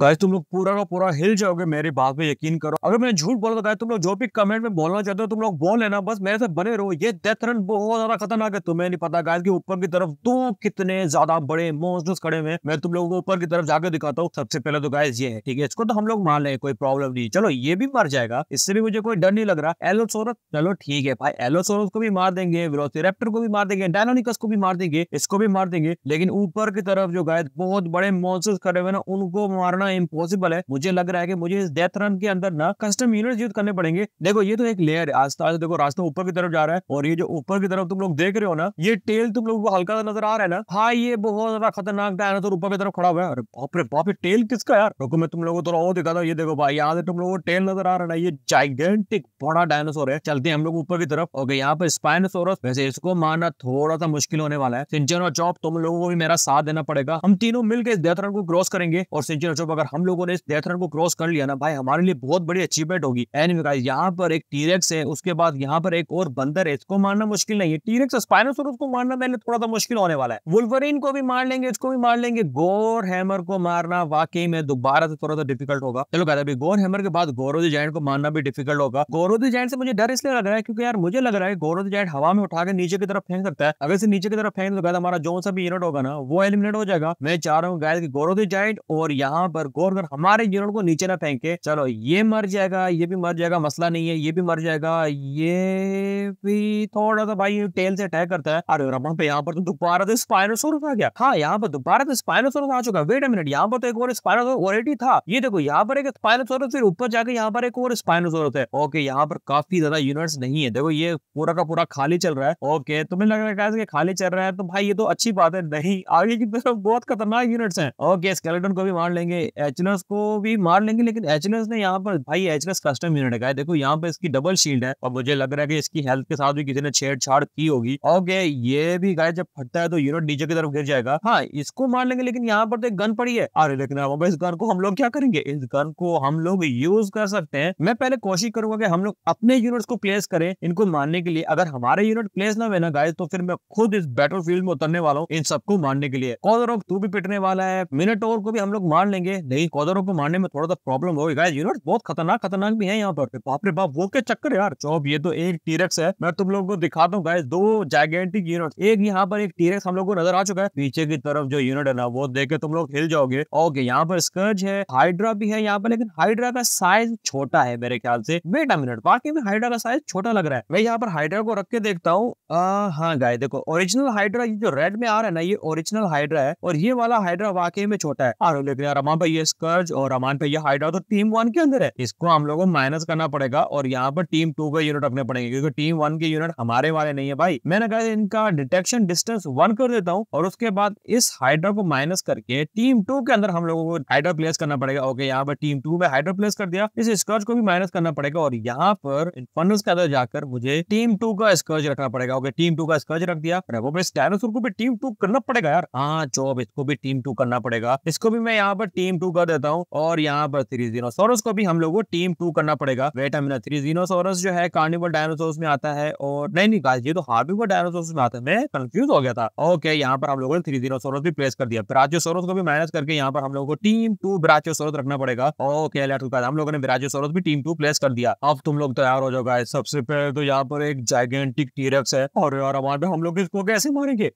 guys तुम लोग पूरा का पूरा हिल जाओगे मेरी बात पे यकीन करो अगर मैंने झूठ बोला तो गाइस तुम लोग जो भी कमेंट में बोलना चाहते हो तुम लोग बोल लेना बस मेरे से बने रहो ये डेथ रन बहुत ज्यादा खतरनाक है तुम्हें नहीं पता गाइस कि ऊपर की तरफ दो कितने ज्यादा बड़े मोस्टर्स खड़े हुए मैं तुम लोग को ऊपर की तरफ जाकर दिखाता हूँ सबसे पहले तो गाय ये है ठीक है इसको तो हम लोग मान ले कोई प्रॉब्लम नहीं चलो ये भी मर जाएगा इससे भी मुझे कोई डर नहीं लग रहा एलोसोरस चलो ठीक है भाई एलोसोरस को भी मार देंगे को भी मार देंगे डायनोनिकस को भी मार देंगे इसको भी मार देंगे लेकिन ऊपर की तरफ जो गाय बहुत बड़े मोन्सर्स खड़े हुए ना उनको मारना करना इम्पोसिबल है मुझे लग रहा है कि मुझे इस डेथ रन के अंदर ना कस्टम यूनिट यूज करने पड़ेंगे देखो ये तो एक लेयर है आस्ता आस्ता देखो रास्ता ऊपर की तरफ जा रहा है और ये जो ऊपर की तरफ तुम लोग देख रहे हो ना ये टेल तुम लोग को हल्का सा नजर आ रहा है ना हाँ ये बहुत ज्यादा खतरनाक डायनासोर तो ऊपर की तरफ खड़ा हुआ है अरे बाप रे बाप टेल किसका यार रुको मैं तुम लोगों को थोड़ा और दिखाता हूँ ये देखो भाई यहाँ से तुम लोगों को टेल नजर आ रहा है ना ये जाइगेंटिक बड़ा डायनासोर है चलते हैं हम लोग ऊपर की तरफ ओके यहाँ पर स्पाइनोसोरस वैसे इसको मारना थोड़ा सा मुश्किल होने वाला है सिंचन और चौप तुम लोगों को भी मेरा साथ देना पड़ेगा हम तीनों मिलकर इस डेथ रन को क्रॉस करेंगे और सिंचन और चौप अगर हम लोगों ने इस डेथ रन को क्रॉस कर लिया ना भाई हमारे लिए बहुत बड़ी अचीवमेंट होगी एनिमी का यहाँ पर एक टीरेक्स है उसके बाद यहाँ पर एक और बंदर है इसको मारना मुश्किल नहीं है टीरेक्स स्पाइनोसोरस को मारना मेरे थोड़ा सा मुश्किल होने वाला है वुल्वरिन को भी मार लेंगे इसको भी मार लेंगे गोर हैमर को मारना वाकई में दोबारा से थोड़ा सा डिफिकल्ट होगा चलो कहते हैं गोर हैमर के बाद गोरोदी जैन को मारना भी डिफिकल्ट होगा गोरोदी जैन से मुझे डर इसलिए लग रहा है क्योंकि यार मुझे लग रहा है गोरोदी जैन हवा में उठाकर नीचे की तरफ फेंक सकता है अगर से नीचे की तरफ फेंक तो कहते हमारा जो सा भी यूनिट होगा ना वो एलिमिनेट हो जाएगा मैं चाह रहा हूँ गायल की गोरोदी जैन और यहाँ पर पर गौर कर हमारे यूनिट को नीचे ना फेंके चलो ये मर जाएगा ये भी मर जाएगा मसला नहीं है ये भी मर जाएगा ये भी थोड़ा सा भाई टेल से अटैक करता है अरे रमन पे यहाँ पर तो दोबारा तो स्पाइनोसोरस आ गया हाँ यहाँ पर दोबारा तो स्पाइनोसोरस आ चुका वेट मिनट यहाँ पर तो एक और स्पाइनोसोरस ऑलरेडी था ये देखो यहाँ पर एक स्पाइनोसोरस फिर ऊपर जाके यहाँ पर एक और स्पाइनोसोरस है ओके यहाँ पर काफी ज्यादा यूनिट्स नहीं है देखो ये पूरा का पूरा खाली चल रहा है ओके तुम्हें लग रहा है खाली चल रहा है तो भाई ये तो अच्छी बात है नहीं आगे की तरफ बहुत खतरनाक यूनिट्स हैं ओके स्केलेटन को भी मार लेंगे एचनस को भी मार लेंगे लेकिन एचनस ने यहाँ पर भाई एचनस कस्टम यूनिट का देखो यहाँ पर इसकी डबल शील्ड है और मुझे लग रहा है कि इसकी हेल्थ के साथ भी किसी ने छेड़छाड़ की होगी ओके ये भी गाय जब फटता है तो यूनिट नीचे तो की तरफ गिर जाएगा हाँ इसको मार लेंगे लेकिन यहाँ पर तो एक गन पड़ी है अरे लेकिन इस गन को हम लोग क्या करेंगे इस गन को हम लोग यूज कर सकते हैं मैं पहले कोशिश करूंगा कि हम लोग अपने यूनिट्स को प्लेस करें इनको मारने के लिए अगर हमारे यूनिट प्लेस ना हुए ना गाय तो फिर मैं खुद इस बैटल में उतरने वाला हूँ इन सबको मारने के लिए कौन ऑफ तू भी पिटने वाला है मिनटोर को भी हम लोग मार लेंगे नहीं कॉदरों को मारने में थोड़ा सा प्रॉब्लम होगी गाइस यूनिट्स बहुत खतरनाक खतरनाक भी है यहाँ पर बाप रे बाप वो के चक्कर यार चौब ये तो एक टीरक्स है मैं तुम लोगों को दिखाता हूँ गाय दो जैगेंटिक यूनिट एक यहाँ पर एक टीरक्स हम लोग को नजर आ चुका है पीछे की तरफ जो यूनिट है ना वो देख के तुम लोग हिल जाओगे ओके यहाँ पर स्कर्ज है हाइड्रा भी है यहाँ पर लेकिन हाइड्रा का साइज छोटा है मेरे ख्याल से अ मिनट बाकी में हाइड्रा का साइज छोटा लग रहा है मैं यहाँ पर हाइड्रा को रख के देखता हूँ हाँ गाय देखो ओरिजिनल हाइड्रा जो रेड में आ रहा है ना ये ओरिजिनल हाइड्रा है और ये वाला हाइड्रा वाकई में छोटा है लेकिन यार ये स्कर्ज और अमान पे ये हाइड्रा तो टीम वन के अंदर है इसको हम लोग को माइनस करना पड़ेगा और यहाँ पर टीम टू का यूनिट रखने पड़ेंगे क्योंकि टीम वन के यूनिट हमारे वाले नहीं है भाई मैंने कहा इनका डिटेक्शन डिस्टेंस वन कर देता हूँ और उसके बाद इस हाइड्रा को माइनस करके टीम टू के अंदर हम लोगों को हाइड्रा प्लेस करना पड़ेगा ओके यहाँ पर टीम टू में हाइड्रा प्लेस कर दिया इस स्कर्ज को भी माइनस करना पड़ेगा और यहाँ पर फनल्स के अंदर जाकर मुझे टीम टू का स्कर्ज रखना पड़ेगा ओके टीम टू का स्कर्ज रख दिया डायनासोर को भी टीम टू करना पड़ेगा यार हाँ चौब इसको भी टीम टू करना पड़ेगा इसको भी मैं यहाँ पर टीम टू कर देता हूँ और यहाँ पर थ्री जीनोसोरस को भी हम लोग को टीम टू करना पड़ेगा वेट वेटामिना थ्री जीनोसोरस जो है कार्निवल डायनोसोर्स में आता है और नहीं नहीं ये तो हार्बिवल डायनोसोर्स में आता है मैं कंफ्यूज हो गया था ओके यहाँ पर हम लोगों ने थ्री जीनोसोरस भी प्लेस कर दिया ब्राचियोसोरस को भी माइनस करके यहाँ पर हम लोगों को टीम टू ब्राचियोसोरस रखना पड़ेगा ओके लेट हम लोगों ने ब्राचियोसोरस भी टीम टू प्लेस कर दिया अब तुम लोग तैयार हो जाओगे सबसे पहले तो यहाँ पर एक जाइगेंटिक टीरेक्स है और यार हमारे हम लोग इसको कैसे मारेंगे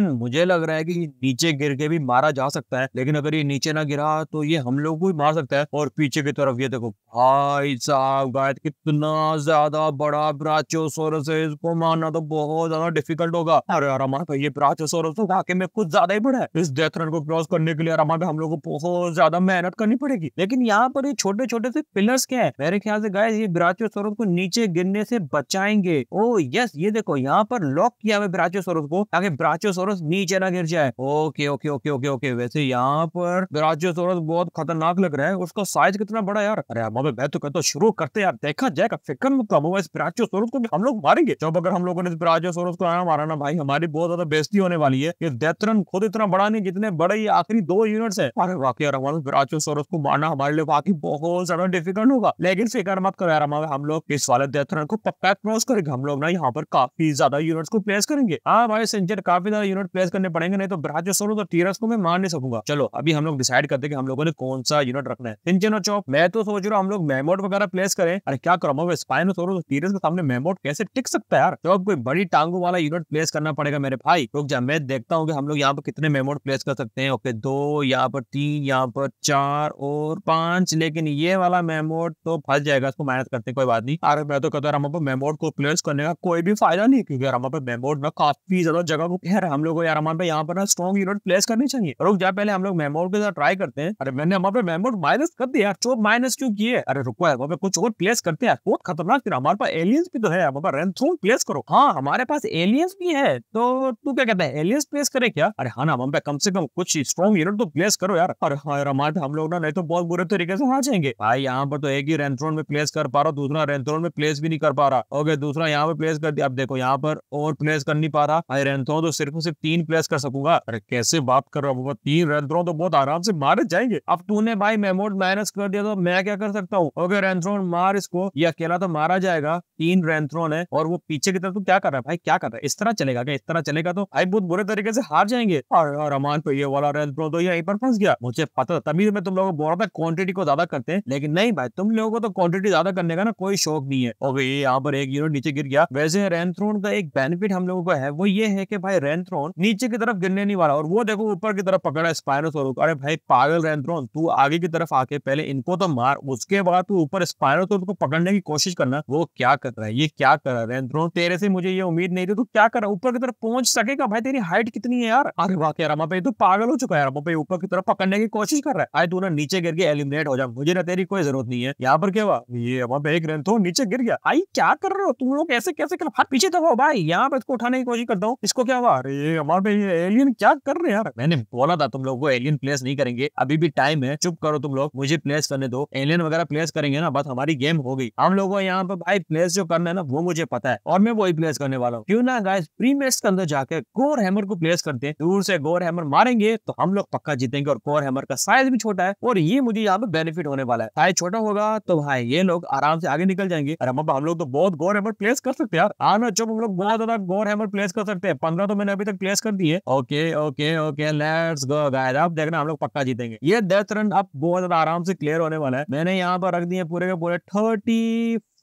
मुझे लग रहा है कि नीचे गिर के भी मारा जा सकता है लेकिन अगर ये नीचे ना गिरा तो ये हम लोग को भी मार सकता है और पीछे की तरफ ये देखो भाई साहब गाय कितना ज्यादा बड़ा ब्राचोसोरस है इसको मारना तो बहुत ज्यादा डिफिकल्ट होगा अरे यार भाई ये ब्राचोसोरस तो वाकई में कुछ ज्यादा ही बड़ा है इस डेथ रन को क्रॉस करने के लिए यार हम लोग को बहुत ज्यादा मेहनत करनी पड़ेगी लेकिन यहाँ पर ये छोटे छोटे से पिलर्स क्या है मेरे ख्याल से गाय ये ब्राचोसोरस को नीचे गिरने से बचाएंगे ओ यस ये देखो यहाँ पर लॉक किया हुआ ब्राचोसोरस को ताकि ब्राचोसोरस नीचे ना गिर जाए okay okay okay okay okay वैसे यहाँ पर ब्राचोसोरस बहुत खतरनाक लग रहा है उसका साइज कितना बड़ा यार अरे यार मैं तो कहता हूँ शुरू करते यार देखा जाएगा तो फिक्र मत कम हुआ इस प्राचो सोरस को भी हम लोग मारेंगे जब अगर हम लोगों ने इस प्राचो सोरस को आया मारा ना भाई हमारी बहुत ज्यादा बेस्ती होने वाली है ये डेथरन खुद इतना बड़ा नहीं जितने बड़े आखिरी दो यूनिट है अरे वाकई यार हमारे प्राचो सोरस को मारना हमारे लिए वाकई बहुत ज्यादा डिफिकल्ट होगा लेकिन फिक्र मत करो यार हमारे हम लोग इस वाले डेथरन को पक्का क्रॉस करेंगे हम लोग ना यहाँ पर काफी ज्यादा यूनिट को प्लेस करेंगे हाँ भाई सेंचर काफी ज्यादा यूनिट प्लेस करने पड़ेंगे नहीं तो ब्राचो सोरस और टीरस को मैं मार नहीं सकूंगा चलो अभी हम लोग डिसाइड करते हम लोगों ने कौन सा यूनिट रखना है सिंचन और चौप मैं तो सोच रहा हूँ हम लोग मेमोट वगैरह प्लेस करें अरे क्या करो स्पाइनोसोरस सीरियस के सामने मेमोट कैसे टिक सकता है यार चौप तो कोई बड़ी टांगों वाला यूनिट प्लेस करना पड़ेगा मेरे भाई रुक जा मैं देखता हूँ कि हम लोग यहाँ पर कितने मेमोट प्लेस कर सकते हैं ओके दो यहाँ पर तीन यहाँ पर चार और पांच लेकिन ये वाला मेमोट तो फंस जाएगा इसको मेहनत करते कोई बात नहीं अरे मैं तो कहता हूँ हमारे मेमोट को प्लेस करने का कोई भी फायदा नहीं क्योंकि यार हमारे मेमोट में काफी ज्यादा जगह को यार हम लोग यार हमारे यहाँ पर ना स्ट्रॉन्ग यूनिट प्लेस करनी चाहिए रुक जा पहले हम लोग मेमोट के साथ ट्राई करते हैं अरे मैंने हमारे पे मेहमूद माइनस कर दिया चो तो माइनस क्यों किए अरे रुको यार वहाँ पे कुछ और प्लेस करते हैं बहुत खतरनाक फिर हमारे पास एलियंस भी तो है हमारे रेंथ्रोन प्लेस करो हाँ हमारे पास एलियंस भी है तो तू क्या कहता है एलियंस प्लेस करे क्या अरे हाँ ना हम पे कम से कम कुछ स्ट्रॉन्ग यूनिट तो प्लेस करो यार अरे हाँ यार हमारे हम लोग ना नहीं तो बहुत बुरे तरीके से हार जाएंगे भाई यहाँ पर तो एक ही रेंथ्रोन में प्लेस कर पा रहा दूसरा रेंथ्रोन में प्लेस भी नहीं कर पा रहा ओके दूसरा यहाँ पे प्लेस कर दिया अब देखो यहाँ पर और प्लेस कर नहीं पा रहा भाई रेंथ्रोन तो सिर्फ सिर्फ तीन प्लेस कर सकूंगा अरे कैसे बात कर रहा हूँ तीन रेंथ्रोन तो बहुत आराम से मारे जाए जाएंगे अब तूने भाई मेमोड माइनस कर दिया तो मैं क्या कर सकता हूँ अगर रेंथ्रोन मार इसको ये अकेला तो मारा जाएगा तीन रेंथ्रोन है और वो पीछे की तरफ तो क्या कर रहा है भाई क्या कर रहा है इस तरह चलेगा क्या इस तरह चलेगा तो भाई बहुत बुरे तरीके से हार जाएंगे रमान अमान पे तो ये वाला रेंथ्रोन तो यही पर फंस गया मुझे पता था तभी तो मैं तुम लोगों को बोल रहा था क्वान्टिटी को ज्यादा करते हैं लेकिन नहीं भाई तुम लोगों को तो क्वान्टिटी ज्यादा करने का ना कोई शौक नहीं है और ये यहाँ पर एक यूनिट नीचे गिर गया वैसे रेंथ्रोन का एक बेनिफिट हम लोगों को है वो ये है कि भाई रेंथ्रोन नीचे की तरफ गिरने नहीं वाला और वो देखो ऊपर की तरफ पकड़ा स्पायरस और अरे भाई पागल एंड्रॉन तू आगे की तरफ आके पहले इनको तो मार उसके बाद तू ऊपर स्पाइनल तो उनको पकड़ने की कोशिश करना वो क्या कर रहा है ये क्या कर रहा है एंड्रॉन तेरे से मुझे ये उम्मीद नहीं थी तू क्या कर रहा है ऊपर की तरफ पहुंच सकेगा भाई तेरी हाइट कितनी है यार अरे वाह क्या रामा भाई तू पागल हो चुका है रामा भाई ऊपर की तरफ पकड़ने की कोशिश कर रहा है आए तू ना नीचे गिर के एलिमिनेट हो जाए मुझे ना तेरी कोई जरूरत नहीं है यहाँ पर क्या हुआ ये वहां पे एक रेंथो नीचे गिर गया आई क्या कर रहे हो तुम लोग ऐसे कैसे कर हाथ पीछे दबाओ भाई यहाँ पे इसको उठाने की कोशिश करता हूँ इसको क्या हुआ अरे हमारे पे ये एलियन क्या कर रहे हैं यार मैंने बोला था तुम लोग वो एलियन प्लेस नहीं करेंगे अभी भी टाइम है चुप करो तुम लोग मुझे प्लेस करने दो एलियन वगैरह प्लेस करेंगे ना बस हमारी गेम हो गई हम लोगों यहाँ पे भाई प्लेस जो करना है ना वो मुझे पता है और मैं वही प्लेस करने वाला हूँ क्यों ना गाइस मैच के अंदर जाकर गोर हैमर को प्लेस करते हैं दूर से गोर हैमर मारेंगे तो हम लोग पक्का जीतेंगे और कोर हैमर का साइज भी छोटा है और ये मुझे यहाँ पे बेनिफिट होने वाला है साइज छोटा होगा तो भाई ये लोग आराम से आगे निकल जाएंगे अरे मम्मा हम लोग तो बहुत गोर हैमर प्लेस कर सकते हैं यार आना हाँ चुप हम लोग बहुत ज्यादा गोर हैमर प्लेस कर सकते हैं पंद्रह तो मैंने अभी तक प्लेस कर दिए okay okay okay let's go guys अब देखना हम लोग पक्का जीतेंगे ये डेथ रन अब बहुत ज्यादा आराम से क्लियर होने वाला है मैंने यहाँ पर रख दिए पूरे के पूरे थर्टी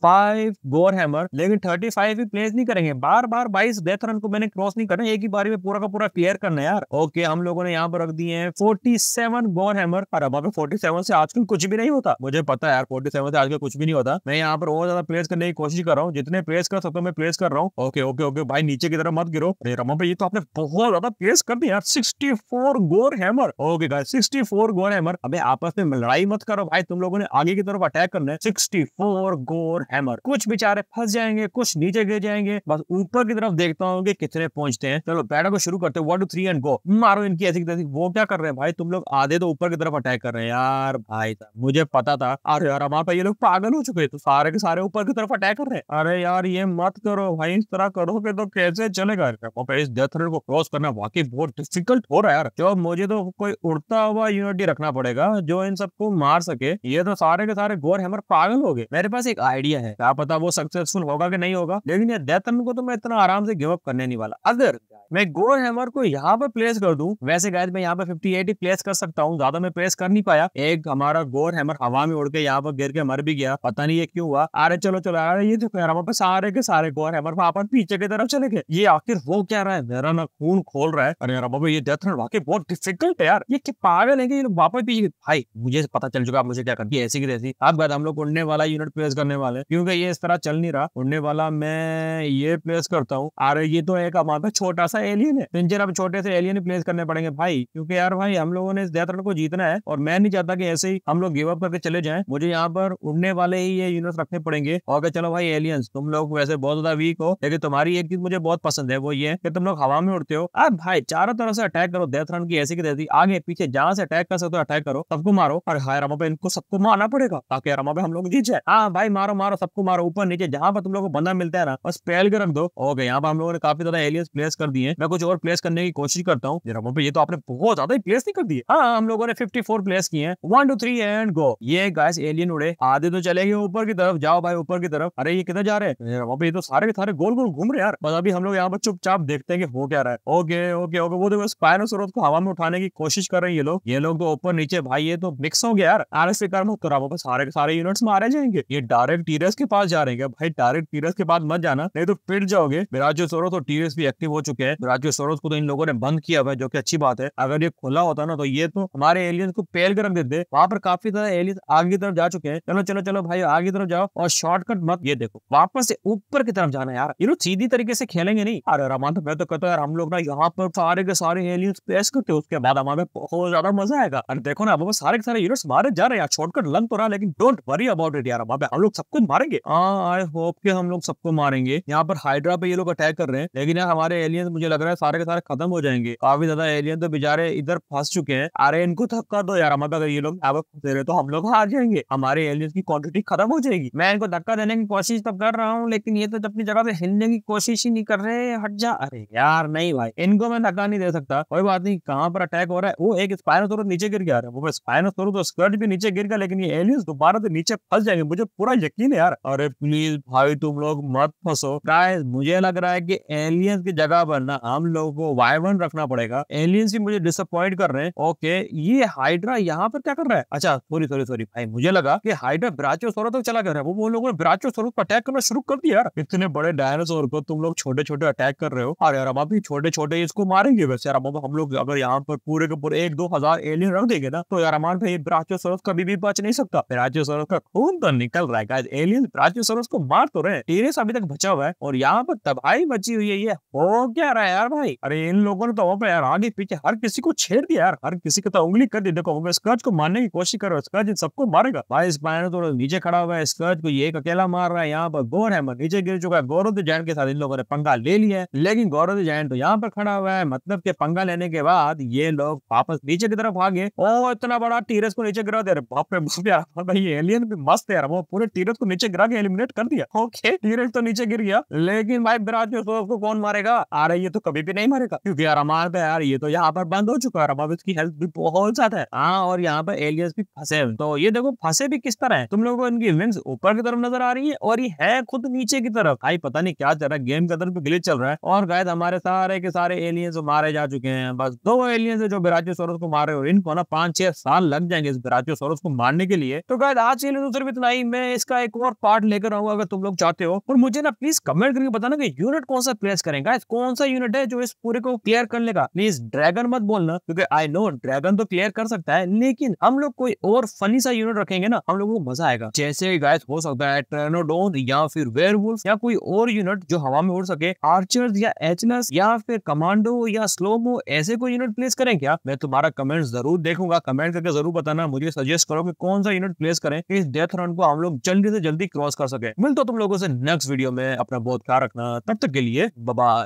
फाइव गोर हैमर लेकिन थर्टी फाइव भी प्लेस नहीं करेंगे बार बार बाईस डेथ रन को मैंने क्रॉस नहीं करना एक ही बारी में पूरा का पूरा क्लियर करना यार ओके हम लोगों ने यहाँ पर रख दिए हैं फोर्टी सेवन गोर हैमर और अब पे फोर्टी सेवन से आजकल कुछ भी नहीं होता मुझे पता है यार फोर्टी सेवन से आजकल कुछ भी नहीं होता मैं यहाँ पर और ज्यादा प्लेस करने की कोशिश कर रहा हूँ जितने प्लेस कर सकते मैं प्लेस कर रहा हूँ ओके ओके ओके भाई नीचे की तरफ मत गिरो रमा भाई ये तो आपने बहुत ज्यादा प्लेस कर दिया यार sixty four gore hammer okay sixty four gore hammer अभी आपस में लड़ाई मत करो भाई तुम लोगों ने आगे की तरफ अटैक करना है सिक्सटी फोर गोर हैमर कुछ बेचारे फंस जाएंगे कुछ नीचे गिर जाएंगे बस ऊपर की तरफ देखता हूँ कितने पहुंचते हैं चलो बैटर को शुरू करते one two three and go मारो इनकी ऐसी वो क्या कर रहे हैं भाई तुम लोग आधे तो ऊपर की तरफ अटैक कर रहे हैं यार भाई मुझे पता था अरे यार हमारे ये लोग पागल हो चुके तो सारे के सारे ऊपर की तरफ अटैक कर रहे हैं अरे यार ये मत करो भाई इस तरह करोगे तो कैसे चलेगा इस डेथ रेट को क्रॉस करना वाकई बहुत डिफिकल्ट हो रहा है यार जो मुझे तो कोई उड़ता हुआ यूनिटी रखना पड़ेगा जो इन सबको मार सके ये तो सारे के सारे गोर हैमर पागल हो गए मेरे पास एक आइडिया किया है क्या पता वो सक्सेसफुल होगा कि नहीं होगा लेकिन ये डेथन को तो मैं इतना आराम से गिवअप करने नहीं वाला अगर मैं गोर हैमर को यहाँ पर प्लेस कर दू वैसे गायद मैं यहाँ पर फिफ्टी एट ही प्लेस कर सकता हूँ ज्यादा मैं प्लेस कर नहीं पाया एक हमारा गोर हैमर हवा में उड़ के यहाँ पर गिर के मर भी गया पता नहीं ये क्यों हुआ अरे चलो चलो अरे ये देखो यार हमारे सारे के सारे गोर हैमर वहां पर पीछे की तरफ चले गए ये आखिर वो क्या रहा है मेरा ना खून खोल रहा है अरे यार बाबा ये डेथ रन वाकई बहुत डिफिकल्ट है यार ये पागल है कि ये लोग वापस पीछे भाई मुझे पता चल चुका आप मुझे क्या करती ऐसी की तैसी आप हम लोग उड़ने वाला यूनिट प्लेस करने वाले क्योंकि ये इस तरह चल नहीं रहा उड़ने वाला मैं ये प्लेस करता हूँ अरे ये तो एक हमारे छोटा सा सा एलियन है सिंचर अब छोटे से एलियन प्लेस करने पड़ेंगे भाई क्योंकि यार भाई हम लोगों ने इस देहतरण को जीतना है और मैं नहीं चाहता कि ऐसे ही हम लोग गिव अप करके चले जाएं मुझे यहाँ पर उड़ने वाले ही ये यूनिट रखने पड़ेंगे और क्या चलो भाई एलियंस तुम लोग वैसे बहुत ज्यादा वीक हो लेकिन तुम्हारी एक चीज मुझे बहुत पसंद है वो ये कि तुम लोग हवा में उड़ते हो अब भाई चारों तरफ से अटैक करो डेथ रन की ऐसी की आगे पीछे जहाँ से अटैक कर सकते हो अटैक करो सबको मारो और हाई रमा पे इनको सबको मारना पड़ेगा ताकि रमा पे हम लोग जीत जाए हाँ भाई मारो मारो सबको मारो ऊपर नीचे जहाँ पर तुम लोग को बंदा मिलता है ना बस पहल के रख दो ओके यहाँ पर हम लोगों ने काफी ज्यादा एलियंस प्लेस कर दिए है मैं कुछ और प्लेस करने की कोशिश करता हूँ जरा ये तो आपने बहुत ज्यादा ही प्लेस नहीं कर दिए हाँ हम लोगों ने फिफ्टी फोर प्लेस किए one two three and go ये गैस एलियन उड़े आधे तो चले गए ऊपर की तरफ जाओ भाई ऊपर की तरफ अरे ये कितना जा रहे हैं ये तो सारे के सारे गोल गोल घूम रहे यार बस अभी हम लोग यहाँ पर चुपचाप देखते हैं कि हो क्या रहा है ओके ओके ओके वो देखो तो स्रोत को हवा में उठाने की कोशिश कर रहे हैं ये लोग ये लोग तो ऊपर नीचे भाई ये तो मिक्स हो गया यार आरएस के कारण करा तो वापस सारे के सारे यूनिट्स मारे जाएंगे ये डायरेक्ट टीरस के पास जा रहे हैं भाई डायरेक्ट टीरस के पास मत जाना नहीं तो फिर जाओगे मेरा जो स्रोत तो टीरस भी एक्टिव हो चुके हैं राजू सरोज को तो इन लोगों ने बंद किया हुआ है जो की अच्छी बात है अगर ये खुला होता ना तो ये तो हमारे एलियंस को पेल कर देते वहाँ पर काफी ज्यादा एलियंस आगे की तरफ जा चुके हैं चलो चलो चलो भाई आगे तरफ जाओ और शॉर्टकट मत ये देखो वापस से ऊपर की तरफ जाना यार ये लोग सीधी तरीके से खेलेंगे नहीं अरे रमान तो मैं तो कहता यार हम लोग ना यहाँ पर सारे के सारे एलियंस पेश करते उसके बाद हमारे बहुत ज्यादा मजा आएगा अरे देखो ना अब सारे के सारे यूनिट्स मारे जा रहे हैं शॉर्टकट लंग तो रहा लेकिन डोंट वरी अबाउट इट यार हम लोग सबको मारेंगे हाँ आई होप के हम लोग सबको मारेंगे यहाँ पर हाइड्रा पे ये लोग अटैक कर रहे हैं लेकिन यार हमारे एलियंस मुझे मुझे लग रहा है सारे के सारे खत्म हो जाएंगे काफी ज्यादा एलियन तो बेचारे इधर फंस चुके हैं अरे इनको धक्का दो यार हमारे अगर ये लोग यहाँ फंसे रहे तो हम लोग हार जाएंगे हमारे एलियन की क्वांटिटी खत्म हो जाएगी मैं इनको धक्का देने की कोशिश तो कर रहा हूँ लेकिन ये तो अपनी जगह से हिलने की कोशिश ही नहीं कर रहे हट जा अरे यार नहीं भाई इनको मैं धक्का नहीं दे सकता कोई बात नहीं कहाँ पर अटैक हो रहा है वो एक स्पाइनोसोरस नीचे गिर गया वो मैं स्पाइनोसोरस तो स्कर्ट भी नीचे गिर गया लेकिन ये एलियंस दोबारा से नीचे फंस जाएंगे मुझे पूरा यकीन है यार अरे प्लीज भाई तुम लोग मत फंसो मुझे लग रहा है कि एलियंस की जगह पर ना हम लोगों को वाई वन रखना पड़ेगा एलियंस भी मुझे डिसअपॉइंट कर रहे हैं ओके ये हाइड्रा यहाँ पर क्या कर रहा है अच्छा सॉरी सॉरी सॉरी भाई मुझे लगा कि हाइड्रा ब्राचो सोरो तक चला कर रहा है वो वो लोगों ने ब्राचो सोरो को अटैक करना शुरू कर दिया यार इतने बड़े डायनासोर को तुम लोग छोटे छोटे अटैक कर रहे हो और यार अब अभी छोटे छोटे इसको मारेंगे वैसे यार अब हम लोग अगर यहाँ पर पूरे के पूरे एक दो हजार एलियन रख देंगे ना तो यार अमान भाई ब्राचो सोरो कभी भी बच नहीं सकता ब्राचो सोरो का खून तो निकल रहा है एलियन ब्राचो सोरो को मार तो रहे टीरेस अभी तक बचा हुआ है और यहाँ पर तबाही मची हुई है ये हो क्या रहा है है यार भाई अरे इन लोगों ने तो वहाँ पे यार आगे पीछे हर किसी को छेड़ दिया यार हर किसी को तो उंगली कर दी देखो वहाँ स्कर्च को मारने की कोशिश करो स्कर्ज इन सबको मारेगा भाई इस पायने तो नीचे खड़ा हुआ है स्कर्ज को ये एक अकेला मार रहा है यहाँ पर गोर है नीचे गिर चुका है गौरव जैन के साथ इन लोगों ने पंगा ले लिया है लेकिन गौरव जैन तो यहाँ पर खड़ा हुआ है मतलब के पंगा लेने के बाद ये लोग वापस नीचे की तरफ आगे गए ओ इतना बड़ा टीरस को नीचे गिरा दे रहे बाप रे बाप यार हाँ भाई ये एलियन भी मस्त यार वो पूरे टीरस को नीचे गिरा के एलिमिनेट कर दिया ओके टीरस तो नीचे गिर गया लेकिन भाई विराज ने को कौन मारेगा अरे ये तो तो कभी भी नहीं मरेगा क्योंकि अरमान पे यार ये तो यहाँ पर बंद हो चुका है अब इसकी हेल्थ भी बहुत ज्यादा है हाँ और यहाँ पर एलियस भी फंसे हुए तो ये देखो फंसे भी किस तरह है तुम लोगों को इनकी विंग्स ऊपर की तरफ नजर आ रही है और ये है खुद नीचे की तरफ भाई पता नहीं क्या चल रहा है गेम के अंदर ग्लिच चल रहा है और गायद हमारे सारे के सारे एलियंस मारे जा चुके हैं बस दो एलियंस है जो सोरस को मारे और इनको ना पांच छह साल लग जाएंगे इस सोरस को मारने के लिए तो गायद आज के लिए तो सिर्फ इतना ही मैं इसका एक और पार्ट लेकर आऊंगा अगर तुम लोग चाहते हो और मुझे ना प्लीज कमेंट करके बताना कि यूनिट कौन सा प्लेस करेंगे कौन सा यूनिट है जो इस पूरे को क्लियर कर लेगा प्लीज ड्रैगन मत बोलना क्योंकि आई नो ड्रैगन तो क्लियर कर सकता है लेकिन हम लोग कोई और फनी सा यूनिट रखेंगे ना हम लोग को मजा आएगा जैसे गाइस हो सकता है ट्रेनोडोन या फिर वेयर या कोई और यूनिट जो हवा में उड़ सके आर्चर या एचलस या फिर कमांडो या स्लोमो ऐसे कोई यूनिट प्लेस करें क्या मैं तुम्हारा कमेंट जरूर देखूंगा कमेंट करके जरूर बताना मुझे सजेस्ट करो कि कौन सा यूनिट प्लेस करें इस डेथ रन को हम लोग जल्दी से जल्दी क्रॉस कर सके मिलता तुम लोगों से नेक्स्ट वीडियो में अपना बहुत ख्याल रखना तब तक के लिए बबा